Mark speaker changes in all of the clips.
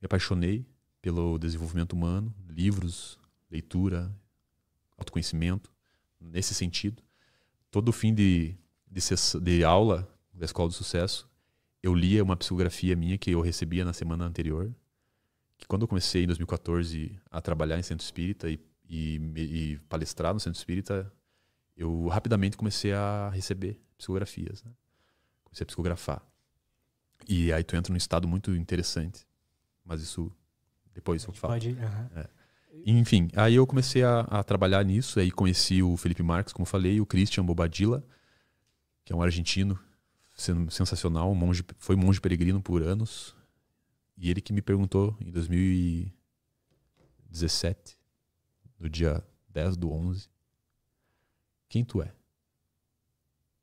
Speaker 1: Me apaixonei pelo desenvolvimento humano, livros, leitura, autoconhecimento, nesse sentido. Todo fim de, de, de aula da Escola do Sucesso, eu lia uma psicografia minha que eu recebia na semana anterior, que quando eu comecei em 2014 a trabalhar em centro espírita e, e, e palestrar no centro espírita, eu rapidamente comecei a receber psicografias, né? comecei a psicografar. E aí tu entra num estado muito interessante mas isso depois eu falo. Pode, é. Enfim, aí eu comecei a, a, trabalhar nisso, aí conheci o Felipe Marques, como falei, o Christian Bobadilla, que é um argentino sensacional, um monge, foi monge peregrino por anos. E ele que me perguntou em 2017, no dia 10 do 11, quem tu é?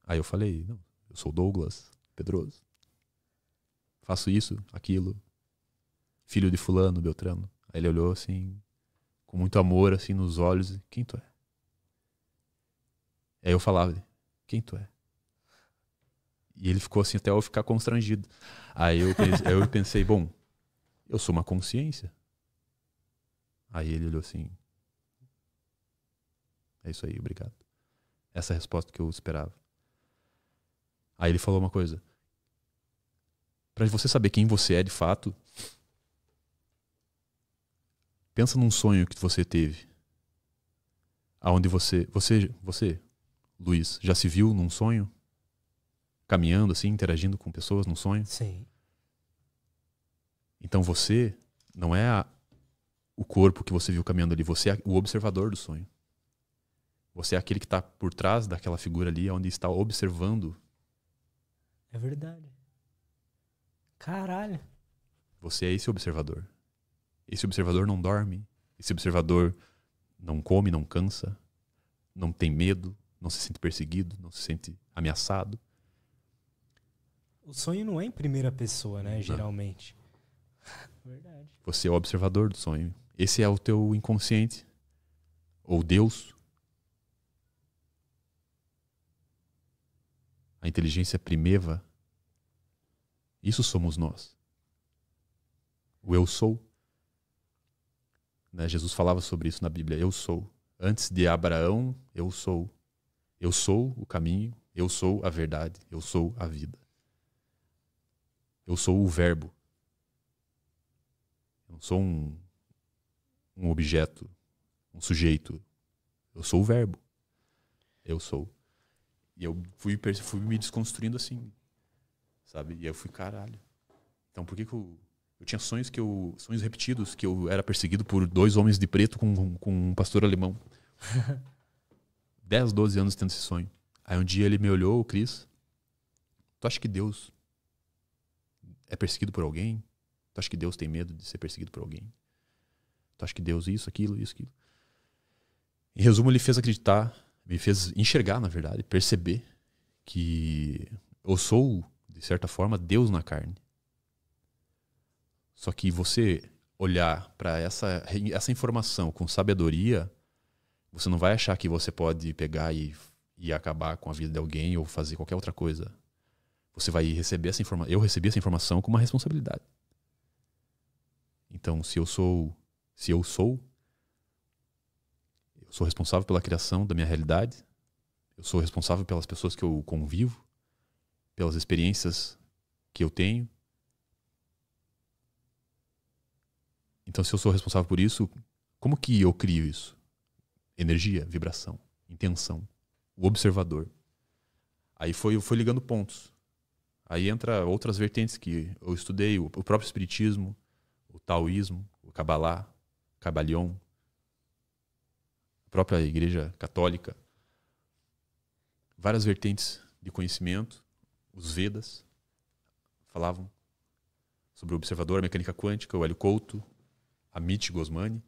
Speaker 1: Aí eu falei, não, eu sou Douglas Pedroso. Faço isso, aquilo, filho de fulano, Beltrano. Aí ele olhou assim, com muito amor, assim, nos olhos, quem tu é? Aí eu falava, quem tu é? E ele ficou assim até eu ficar constrangido. Aí eu pensei, eu pensei bom, eu sou uma consciência. Aí ele olhou assim, é isso aí, obrigado. Essa é a resposta que eu esperava. Aí ele falou uma coisa. Para você saber quem você é de fato, Pensa num sonho que você teve. Aonde você, você, você, Luiz, já se viu num sonho? Caminhando assim, interagindo com pessoas num sonho? Sim. Então você não é a, o corpo que você viu caminhando ali, você é o observador do sonho. Você é aquele que está por trás daquela figura ali, onde está observando. É verdade. Caralho. Você é esse observador. Esse observador não dorme. Esse observador não come, não cansa, não tem medo, não se sente perseguido, não se sente ameaçado. O sonho não é em primeira pessoa, né? Geralmente. Verdade. Você é o observador do sonho. Esse é o teu inconsciente. Ou Deus. A inteligência é primeva. Isso somos nós. O eu sou. Né? Jesus falava sobre isso na Bíblia. Eu sou. Antes de Abraão, eu sou. Eu sou o caminho, eu sou a verdade, eu sou a vida. Eu sou o verbo. Eu não sou um, um objeto, um sujeito. Eu sou o verbo. Eu sou. E eu fui, fui me desconstruindo assim. Sabe? E eu fui, caralho. Então por que, que eu tinha sonhos que eu. sonhos repetidos, que eu era perseguido por dois homens de preto com, com um pastor alemão. 10, 12 anos tendo esse sonho. Aí um dia ele me olhou, Cris. Tu acha que Deus é perseguido por alguém? Tu acha que Deus tem medo de ser perseguido por alguém? Tu acha que Deus é isso, aquilo, isso, aquilo? Em resumo, ele fez acreditar, me fez enxergar, na verdade, perceber que eu sou, de certa forma, Deus na carne. Só que você olhar para essa, essa informação com sabedoria, você não vai achar que você pode pegar e, e acabar com a vida de alguém ou fazer qualquer outra coisa. Você vai receber essa informação. Eu recebi essa informação com uma responsabilidade. Então, se eu sou, se eu sou, eu sou responsável pela criação da minha realidade. Eu sou responsável pelas pessoas que eu convivo, pelas experiências que eu tenho, Então, se eu sou responsável por isso, como que eu crio isso? Energia, vibração, intenção, o observador. Aí foi, foi ligando pontos. Aí entra outras vertentes que eu estudei, o, próprio espiritismo, o taoísmo, o cabalá, cabalion, a própria igreja católica, várias vertentes de conhecimento, os Vedas falavam sobre o observador, a mecânica quântica, o Hélio Couto, Amit Gosmani,